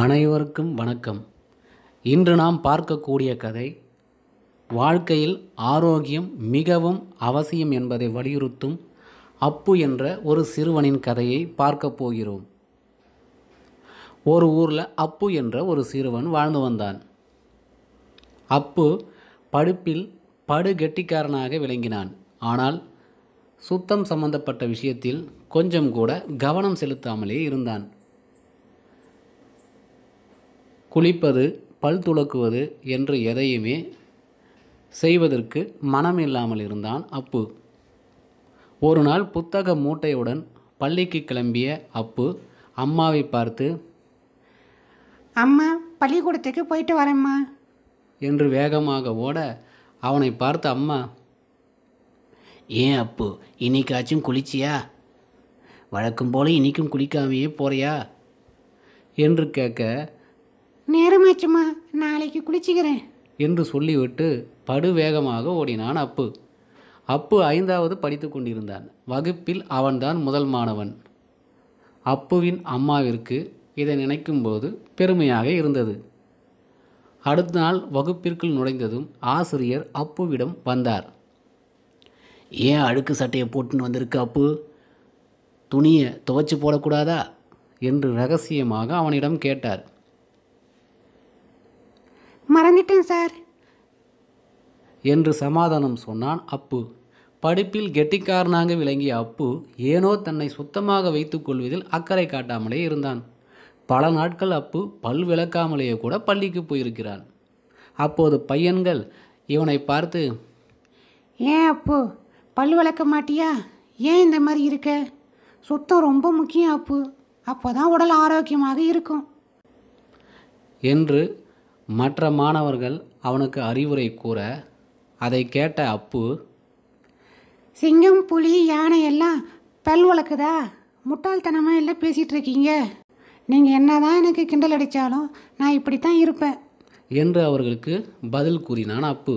அனைவருக்கும் வணக்கம் இன்று நாம் பார்க்கக்கூடிய கதை வாழ்க்கையில் ஆரோக்கியம் மிகவும் அவசியம் என்பதை வலியுறுத்தும் அப்பு என்ற ஒரு சிறுவனின் கதையை பார்க்கப் போகிறோம் ஒரு ஊரில் அப்பு என்ற ஒரு சிறுவன் வாழ்ந்து வந்தான் அப்பு படுப்பில் படு கெட்டிக்காரனாக விளங்கினான் ஆனால் சுத்தம் சம்பந்தப்பட்ட விஷயத்தில் கொஞ்சம் கூட கவனம் செலுத்தாமலே இருந்தான் குளிப்பது பல் துலக்குவது என்று எதையுமே செய்வதற்கு மனம் இல்லாமல் இருந்தான் அப்பு ஒரு நாள் புத்தக மூட்டையுடன் பள்ளிக்கு கிளம்பிய அப்பு அம்மாவை பார்த்து அம்மா பள்ளிக்கூடத்துக்கு போயிட்டு வரேம்மா என்று வேகமாக ஓட அவனை பார்த்த அம்மா ஏன் அப்பு இன்னைக்காச்சும் குளிச்சியா வழக்கம் போல் இன்னைக்கும் குளிக்காமையே போறியா என்று கேட்க நேரமாச்சுமா நாளைக்கு குளிச்சுக்கிறேன் என்று சொல்லிவிட்டு படுவேகமாக ஓடினான் அப்பு அப்பு ஐந்தாவது படித்து கொண்டிருந்தான் வகுப்பில் அவன்தான் முதல் மாணவன் அப்புவின் அம்மாவிற்கு இதை நினைக்கும்போது பெருமையாக இருந்தது அடுத்த நாள் வகுப்பிற்குள் நுழைந்ததும் ஆசிரியர் அப்புவிடம் வந்தார் ஏன் அழுக்கு சட்டையை போட்டுன்னு வந்திருக்கு அப்பு துணியை துவைச்சி போடக்கூடாதா என்று ரகசியமாக அவனிடம் கேட்டார் மறந்துட்டேன் சார் என்று சமாதானம் சொன்னான் அப்பு படிப்பில் கெட்டிக்காரனாக விளங்கிய அப்பு ஏனோ தன்னை சுத்தமாக வைத்துக்கொள்வதில் அக்கறை காட்டாமலே இருந்தான் பல நாட்கள் அப்பு பல் விளக்காமலேயே கூட பள்ளிக்கு போயிருக்கிறான் அப்போது பையன்கள் இவனை பார்த்து ஏன் அப்பு பல் விளக்க மாட்டியா ஏன் இந்த மாதிரி இருக்க சுத்தம் ரொம்ப முக்கியம் அப்பு அப்போ தான் உடல் ஆரோக்கியமாக இருக்கும் என்று மற்ற மாணவர்கள் அவனுக்கு அறிவுரை கூற அதை கேட்ட அப்பு சிங்கம் புலி யானை எல்லாம் பல் வளர்க்குதா முட்டாள்தனமாக இல்லை பேசிகிட்டு இருக்கீங்க நீங்கள் என்ன தான் எனக்கு கிண்டல் அடித்தாலும் நான் இப்படி தான் இருப்பேன் என்று அவர்களுக்கு பதில் கூறினான் அப்பு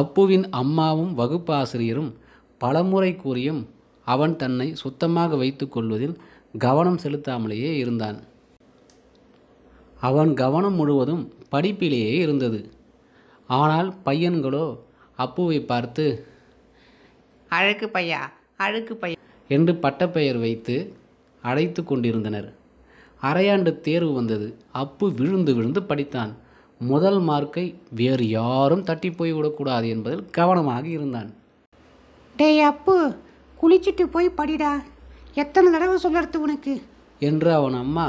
அப்புவின் அம்மாவும் வகுப்பு பல பலமுறை கூறியும் அவன் தன்னை சுத்தமாக வைத்து கொள்வதில் கவனம் செலுத்தாமலேயே இருந்தான் அவன் கவனம் முழுவதும் படிப்பிலேயே இருந்தது ஆனால் பையன்களோ அப்புவை பார்த்து அழகு பையா அழகு பையா என்று பட்டப்பெயர் வைத்து அழைத்து கொண்டிருந்தனர் அரையாண்டு தேர்வு வந்தது அப்பு விழுந்து விழுந்து படித்தான் முதல் மார்க்கை வேறு யாரும் தட்டி போய் விடக்கூடாது என்பதில் கவனமாக இருந்தான் டேய் அப்பு குளிச்சுட்டு போய் படிடா எத்தனை தடவை சொல்லறது உனக்கு என்று அவன் அம்மா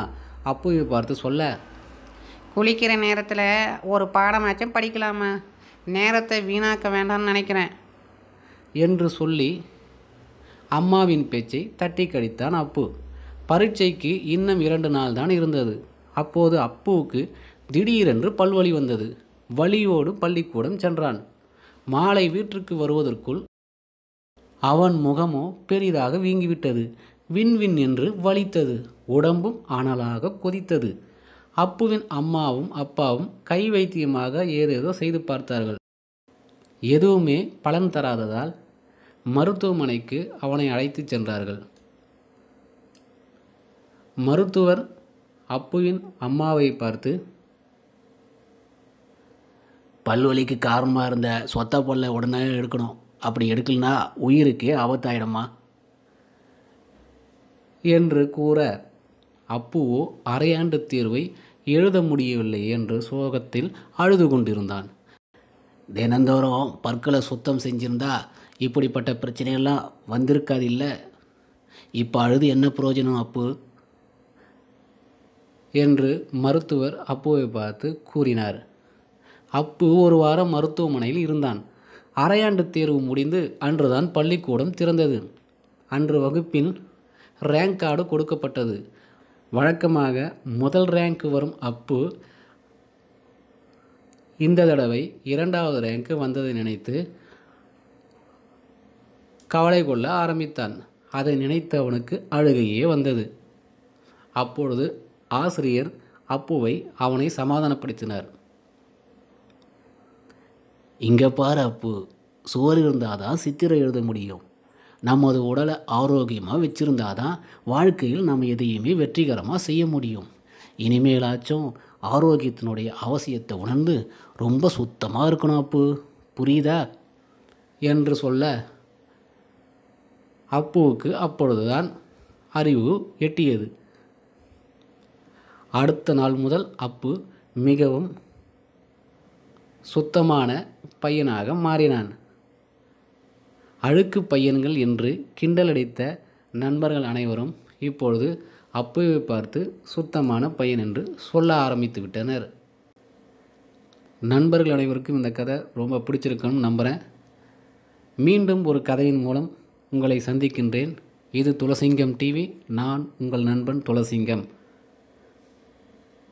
அப்புவை பார்த்து சொல்ல குளிக்கிற நேரத்தில் ஒரு பாடமாச்சும் படிக்கலாமா நேரத்தை வீணாக்க வேண்டாம்னு நினைக்கிறேன் என்று சொல்லி அம்மாவின் பேச்சை தட்டி கழித்தான் அப்பு பரீட்சைக்கு இன்னும் இரண்டு நாள் தான் இருந்தது அப்போது அப்புவுக்கு திடீரென்று பல்வழி வந்தது வழியோடு பள்ளிக்கூடம் சென்றான் மாலை வீட்டிற்கு வருவதற்குள் அவன் முகமோ பெரிதாக வீங்கிவிட்டது விண்வின் என்று வலித்தது உடம்பும் அனலாக கொதித்தது அப்புவின் அம்மாவும் அப்பாவும் கை வைத்தியமாக ஏதேதோ செய்து பார்த்தார்கள் எதுவுமே பலன் தராததால் மருத்துவமனைக்கு அவனை அழைத்து சென்றார்கள் மருத்துவர் அப்புவின் அம்மாவை பார்த்து பல்வலிக்கு காரணமாக இருந்த சொத்த பல்ல உடனே எடுக்கணும் அப்படி எடுக்கலனா உயிருக்கே ஆபத்தாயிடுமா என்று கூற அப்புவோ அரையாண்டு தீர்வை எழுத முடியவில்லை என்று சோகத்தில் அழுது கொண்டிருந்தான் தினந்தோறும் பற்களை சுத்தம் செஞ்சிருந்தா இப்படிப்பட்ட பிரச்சனையெல்லாம் வந்திருக்காது இல்லை இப்போ அழுது என்ன பிரயோஜனம் அப்பு என்று மருத்துவர் அப்புவை பார்த்து கூறினார் அப்பு ஒரு வாரம் மருத்துவமனையில் இருந்தான் அரையாண்டு தேர்வு முடிந்து அன்றுதான் பள்ளிக்கூடம் திறந்தது அன்று வகுப்பின் ரேங்க் கார்டு கொடுக்கப்பட்டது வழக்கமாக முதல் ரேங்க் வரும் அப்பு இந்த தடவை இரண்டாவது ரேங்க்கு வந்ததை நினைத்து கவலை கொள்ள ஆரம்பித்தான் அதை நினைத்தவனுக்கு அழுகையே வந்தது அப்பொழுது ஆசிரியர் அப்புவை அவனை சமாதானப்படுத்தினார் இங்கே பாரு அப்பு சுவர் இருந்தால் தான் சித்திரை எழுத முடியும் நமது உடலை ஆரோக்கியமாக வச்சுருந்தா தான் வாழ்க்கையில் நம்ம எதையுமே வெற்றிகரமாக செய்ய முடியும் இனிமேலாச்சும் ஆரோக்கியத்தினுடைய அவசியத்தை உணர்ந்து ரொம்ப சுத்தமாக இருக்கணும் அப்பு புரியுதா என்று சொல்ல அப்புவுக்கு அப்பொழுதுதான் அறிவு எட்டியது அடுத்த நாள் முதல் அப்பு மிகவும் சுத்தமான பையனாக மாறினான் அழுக்கு பையன்கள் என்று கிண்டலடித்த நண்பர்கள் அனைவரும் இப்பொழுது அப்புவை பார்த்து சுத்தமான பையன் என்று சொல்ல ஆரம்பித்து விட்டனர் நண்பர்கள் அனைவருக்கும் இந்த கதை ரொம்ப பிடிச்சிருக்கணும்னு நம்புகிறேன் மீண்டும் ஒரு கதையின் மூலம் உங்களை சந்திக்கின்றேன் இது துளசிங்கம் டிவி நான் உங்கள் நண்பன் துளசிங்கம்